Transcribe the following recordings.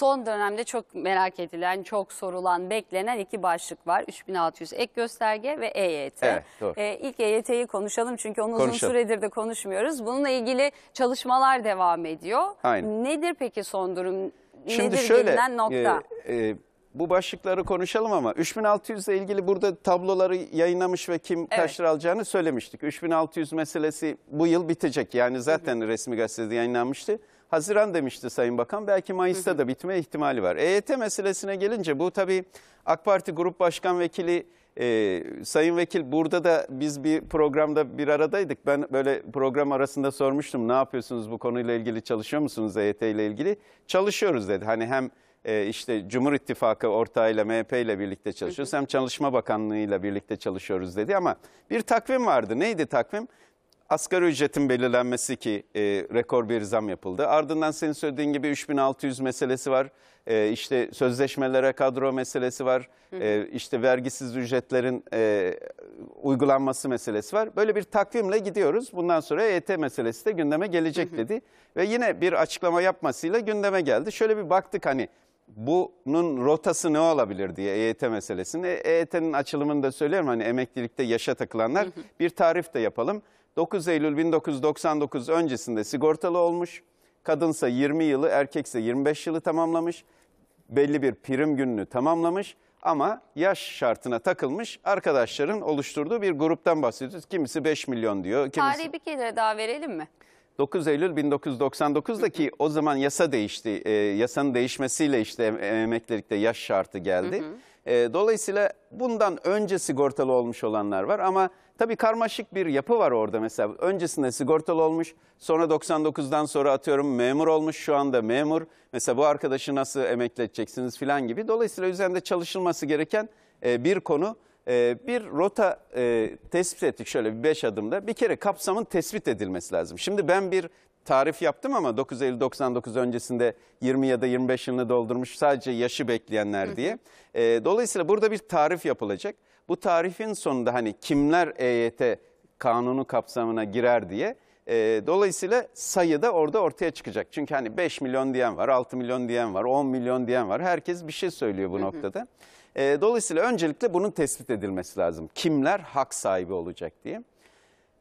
Son dönemde çok merak edilen, çok sorulan, beklenen iki başlık var. 3600 ek gösterge ve EYT. Evet, doğru. Ee, ilk EYT'yi konuşalım çünkü onu uzun süredir de konuşmuyoruz. Bununla ilgili çalışmalar devam ediyor. Aynen. Nedir peki son durum? Şimdi Nedir şöyle, nokta? e, e, bu başlıkları konuşalım ama 3600 ile ilgili burada tabloları yayınlamış ve kim evet. kaç alacağını söylemiştik. 3600 meselesi bu yıl bitecek. Yani zaten Hı -hı. resmi gazetede yayınlanmıştı. Haziran demişti Sayın Bakan. Belki Mayıs'ta Hı -hı. da bitme ihtimali var. EYT meselesine gelince bu tabii AK Parti Grup Başkan Vekili ee, Sayın Vekil burada da biz bir programda bir aradaydık. Ben böyle program arasında sormuştum ne yapıyorsunuz bu konuyla ilgili çalışıyor musunuz EYT ile ilgili? Çalışıyoruz dedi. Hani hem e, işte Cumhur İttifakı ortağıyla MHP ile birlikte çalışıyoruz. Hem Çalışma Bakanlığı ile birlikte çalışıyoruz dedi ama bir takvim vardı. Neydi takvim? Asgari ücretin belirlenmesi ki e, rekor bir zam yapıldı. Ardından senin söylediğin gibi 3600 meselesi var. E, işte sözleşmelere kadro meselesi var. E, işte vergisiz ücretlerin e, uygulanması meselesi var. Böyle bir takvimle gidiyoruz. Bundan sonra EYT meselesi de gündeme gelecek dedi. Ve yine bir açıklama yapmasıyla gündeme geldi. Şöyle bir baktık hani bunun rotası ne olabilir diye EYT meselesini. EYT'nin açılımını da söylüyorum hani emeklilikte yaşa takılanlar bir tarif de yapalım. 9 Eylül 1999 öncesinde sigortalı olmuş, kadınsa 20 yılı, erkekse 25 yılı tamamlamış, belli bir prim gününü tamamlamış ama yaş şartına takılmış arkadaşların oluşturduğu bir gruptan bahsediyoruz. Kimisi 5 milyon diyor. Kimisi... Tarihi bir kere daha verelim mi? 9 Eylül 1999'daki o zaman yasa değişti. E, yasanın değişmesiyle işte emeklilikte yaş şartı geldi. Hı hı. E, dolayısıyla bundan önce sigortalı olmuş olanlar var ama tabii karmaşık bir yapı var orada mesela. Öncesinde sigortalı olmuş, sonra 99'dan sonra atıyorum memur olmuş, şu anda memur. Mesela bu arkadaşı nasıl emekleteceksiniz filan gibi. Dolayısıyla üzerinde çalışılması gereken e, bir konu. Ee, bir rota e, tespit ettik şöyle bir beş adımda. Bir kere kapsamın tespit edilmesi lazım. Şimdi ben bir tarif yaptım ama 9 Eylül 99 öncesinde 20 ya da 25 yılını doldurmuş sadece yaşı bekleyenler diye. Ee, dolayısıyla burada bir tarif yapılacak. Bu tarifin sonunda hani kimler EYT kanunu kapsamına girer diye. E, dolayısıyla sayı da orada ortaya çıkacak. Çünkü hani 5 milyon diyen var, 6 milyon diyen var, 10 milyon diyen var. Herkes bir şey söylüyor bu noktada. Hı hı. E, dolayısıyla öncelikle bunun tespit edilmesi lazım. Kimler hak sahibi olacak diye.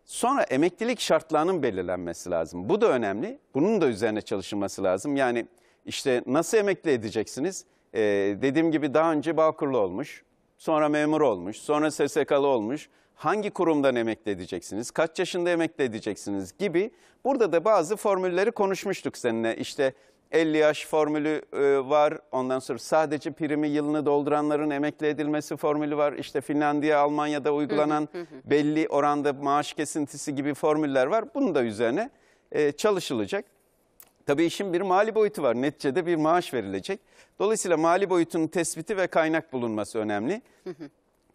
Sonra emeklilik şartlarının belirlenmesi lazım. Bu da önemli. Bunun da üzerine çalışılması lazım. Yani işte nasıl emekli edeceksiniz? Ee, dediğim gibi daha önce Bağkurlu olmuş, sonra memur olmuş, sonra SSK'lı olmuş. Hangi kurumdan emekli edeceksiniz? Kaç yaşında emekli edeceksiniz gibi. Burada da bazı formülleri konuşmuştuk seninle. İşte 50 yaş formülü e, var. Ondan sonra sadece primi yılını dolduranların emekli edilmesi formülü var. İşte Finlandiya, Almanya'da uygulanan belli oranda maaş kesintisi gibi formüller var. Bunun da üzerine e, çalışılacak. Tabii işin bir mali boyutu var. Neticede bir maaş verilecek. Dolayısıyla mali boyutunun tespiti ve kaynak bulunması önemli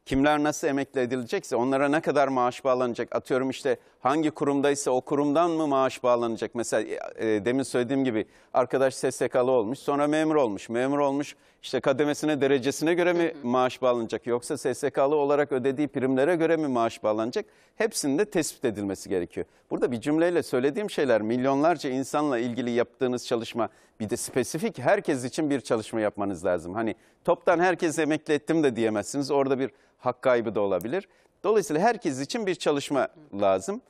kimler nasıl emekli edilecekse onlara ne kadar maaş bağlanacak? Atıyorum işte hangi kurumdaysa o kurumdan mı maaş bağlanacak? Mesela e, e demin söylediğim gibi arkadaş SSK'lı olmuş sonra memur olmuş. Memur olmuş işte kademesine, derecesine göre mi maaş bağlanacak yoksa SSK'lı olarak ödediği primlere göre mi maaş bağlanacak? Hepsinin de tespit edilmesi gerekiyor. Burada bir cümleyle söylediğim şeyler milyonlarca insanla ilgili yaptığınız çalışma bir de spesifik herkes için bir çalışma yapmanız lazım. Hani toptan herkes emekli ettim de diyemezsiniz. Orada bir hak kaybı da olabilir. Dolayısıyla herkes için bir çalışma lazım.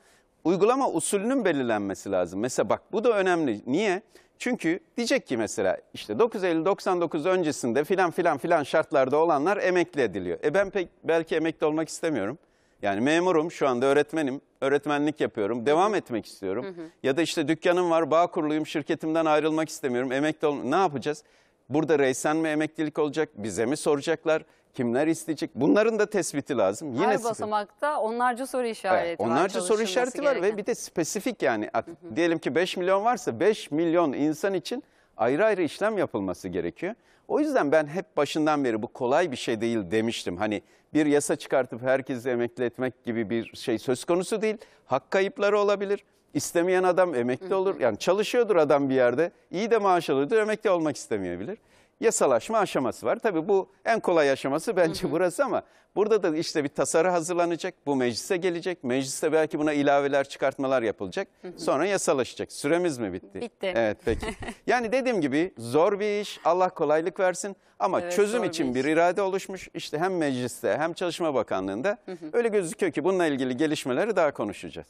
Uygulama usulünün belirlenmesi lazım. Mesela bak bu da önemli. Niye? Çünkü diyecek ki mesela işte 9 Eylül 99 öncesinde filan filan filan şartlarda olanlar emekli ediliyor. E ben pek belki emekli olmak istemiyorum. Yani memurum şu anda öğretmenim, öğretmenlik yapıyorum, devam hı hı. etmek istiyorum. Hı hı. Ya da işte dükkanım var, bağ kuruluyum, şirketimden ayrılmak istemiyorum, emekli ol. Ne yapacağız? Burada reysen mi emeklilik olacak, bize mi soracaklar? Kimler isteyecek? Bunların da tespiti lazım. Yine Her basamakta onlarca soru işareti evet, var. Onlarca soru işareti gereken. var ve bir de spesifik yani. Diyelim ki 5 milyon varsa 5 milyon insan için ayrı ayrı işlem yapılması gerekiyor. O yüzden ben hep başından beri bu kolay bir şey değil demiştim. Hani bir yasa çıkartıp herkesi emekli etmek gibi bir şey söz konusu değil. Hak kayıpları olabilir. İstemeyen adam emekli olur. Yani çalışıyordur adam bir yerde. İyi de maaş alıyordur. Emekli olmak istemeyebilir yasalaşma aşaması var. Tabii bu en kolay aşaması bence hı hı. burası ama burada da işte bir tasarı hazırlanacak. Bu meclise gelecek. Mecliste belki buna ilaveler, çıkartmalar yapılacak. Hı hı. Sonra yasalaşacak. Süremiz mi bitti? Bitti. Evet peki. yani dediğim gibi zor bir iş. Allah kolaylık versin. Ama evet, çözüm için bir, bir irade oluşmuş. İşte hem mecliste hem Çalışma Bakanlığı'nda hı hı. öyle gözüküyor ki bununla ilgili gelişmeleri daha konuşacağız.